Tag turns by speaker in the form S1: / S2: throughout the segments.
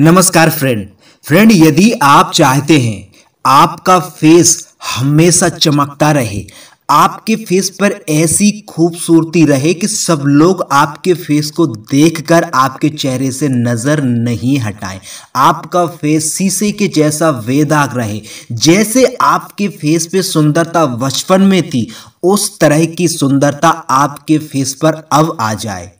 S1: नमस्कार friend friend यदि आप चाहते हैं आपका फेस हमेशा चमकता रहे आपके फेस पर ऐसी खूबसूरती रहे कि सब लोग आपके फेस को देखकर आपके चेहरे से नज़र नहीं हटाएं आपका फेस शीशे के जैसा वेदाग रहे जैसे आपके फेस पे सुंदरता बचपन में थी उस तरह की सुंदरता आपके फेस पर अब आ जाए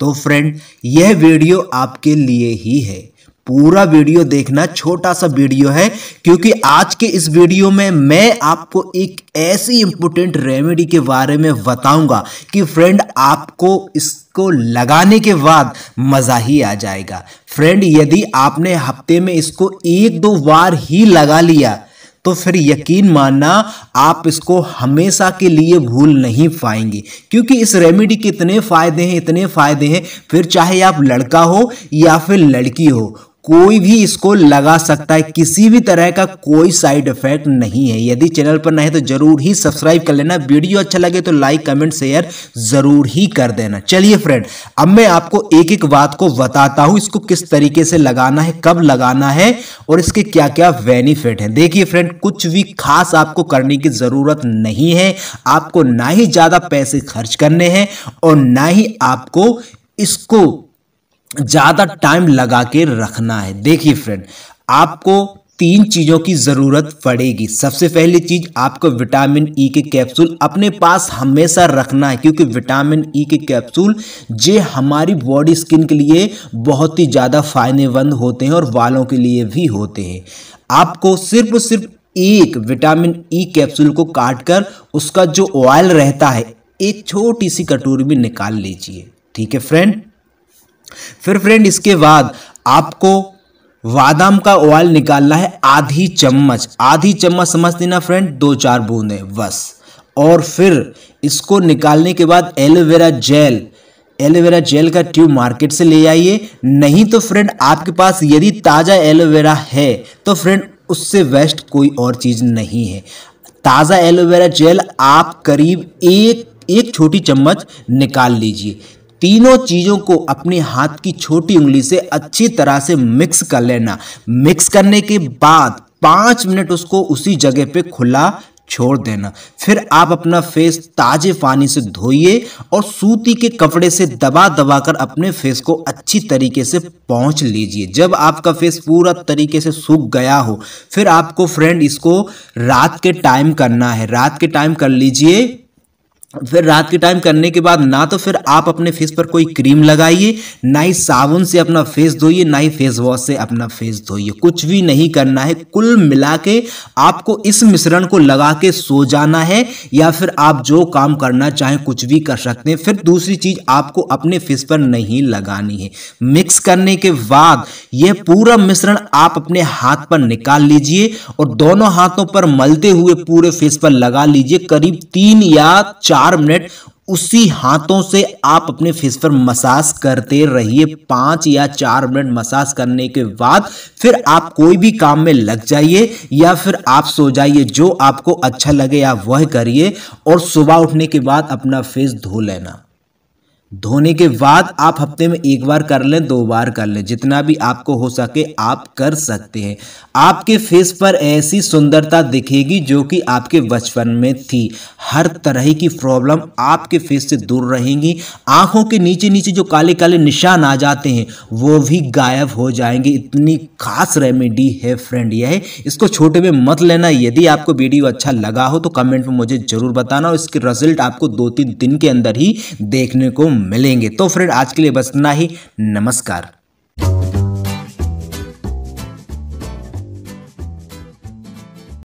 S1: तो फ्रेंड यह वीडियो आपके लिए ही है पूरा वीडियो देखना छोटा सा वीडियो है क्योंकि आज के इस वीडियो में मैं आपको एक ऐसी इंपोर्टेंट रेमेडी के बारे में बताऊंगा कि फ्रेंड आपको इसको लगाने के बाद मज़ा ही आ जाएगा फ्रेंड यदि आपने हफ्ते में इसको एक दो बार ही लगा लिया तो फिर यकीन मानना आप इसको हमेशा के लिए भूल नहीं पाएंगे क्योंकि इस रेमेडी के इतने फ़ायदे हैं इतने फ़ायदे हैं फिर चाहे आप लड़का हो या फिर लड़की हो कोई भी इसको लगा सकता है किसी भी तरह का कोई साइड इफेक्ट नहीं है यदि चैनल पर नहीं तो जरूर ही सब्सक्राइब कर लेना वीडियो अच्छा लगे तो लाइक कमेंट शेयर जरूर ही कर देना चलिए फ्रेंड अब मैं आपको एक एक बात को बताता हूं इसको किस तरीके से लगाना है कब लगाना है और इसके क्या क्या बेनिफिट हैं देखिए फ्रेंड कुछ भी खास आपको करने की जरूरत नहीं है आपको ना ही ज्यादा पैसे खर्च करने हैं और ना ही आपको इसको ज़्यादा टाइम लगा के रखना है देखिए फ्रेंड आपको तीन चीज़ों की ज़रूरत पड़ेगी सबसे पहली चीज़ आपको विटामिन ई e के कैप्सूल अपने पास हमेशा रखना है क्योंकि विटामिन ई e के कैप्सूल जे हमारी बॉडी स्किन के लिए बहुत ही ज़्यादा फायदेमंद होते हैं और बालों के लिए भी होते हैं आपको सिर्फ सिर्फ एक विटामिन ई कैप्सूल को काटकर उसका जो ऑयल रहता है एक छोटी सी कटोरी में निकाल लीजिए ठीक है फ्रेंड फिर फ्रेंड इसके बाद आपको वादाम का ऑयल निकालना है आधी चम्मच आधी चम्मच समझते ना फ्रेंड दो चार बूंदें बस और फिर इसको निकालने के बाद एलोवेरा जेल एलोवेरा जेल का ट्यूब मार्केट से ले आइए नहीं तो फ्रेंड आपके पास यदि ताज़ा एलोवेरा है तो फ्रेंड उससे वेस्ट कोई और चीज़ नहीं है ताज़ा एलोवेरा जेल आप करीब एक एक छोटी चम्मच निकाल लीजिए तीनों चीज़ों को अपने हाथ की छोटी उंगली से अच्छी तरह से मिक्स कर लेना मिक्स करने के बाद पाँच मिनट उसको उसी जगह पे खुला छोड़ देना फिर आप अपना फेस ताजे पानी से धोइए और सूती के कपड़े से दबा दबा कर अपने फेस को अच्छी तरीके से पहुँच लीजिए जब आपका फेस पूरा तरीके से सूख गया हो फिर आपको फ्रेंड इसको रात के टाइम करना है रात के टाइम कर लीजिए फिर रात के टाइम करने के बाद ना तो फिर आप अपने फेस पर कोई क्रीम लगाइए ना ही साबुन से अपना फेस धोइए ना ही फेस वॉश से अपना फेस धोइए कुछ भी नहीं करना है कुल मिला के आपको इस मिश्रण को लगा के सो जाना है या फिर आप जो काम करना चाहें कुछ भी कर सकते हैं फिर दूसरी चीज आपको अपने फेस पर नहीं लगानी है मिक्स करने के बाद यह पूरा मिश्रण आप अपने हाथ पर निकाल लीजिए और दोनों हाथों पर मलते हुए पूरे फेस पर लगा लीजिए करीब तीन या चार चार मिनट उसी हाथों से आप अपने फेस पर मसाज करते रहिए पाँच या चार मिनट मसाज करने के बाद फिर आप कोई भी काम में लग जाइए या फिर आप सो जाइए जो आपको अच्छा लगे आप वह करिए और सुबह उठने के बाद अपना फेस धो लेना धोने के बाद आप हफ्ते में एक बार कर लें दो बार कर लें जितना भी आपको हो सके आप कर सकते हैं आपके फेस पर ऐसी सुंदरता दिखेगी जो कि आपके बचपन में थी हर तरह की प्रॉब्लम आपके फेस से दूर रहेंगी आंखों के नीचे नीचे जो काले काले निशान आ जाते हैं वो भी गायब हो जाएंगे इतनी खास रेमेडी है फ्रेंड यह इसको छोटे में मत लेना यदि आपको वीडियो अच्छा लगा हो तो कमेंट में मुझे ज़रूर बताना और इसके रिजल्ट आपको दो तीन दिन के अंदर ही देखने को मिलेंगे तो फ्रेंड आज के लिए बस इतना ही नमस्कार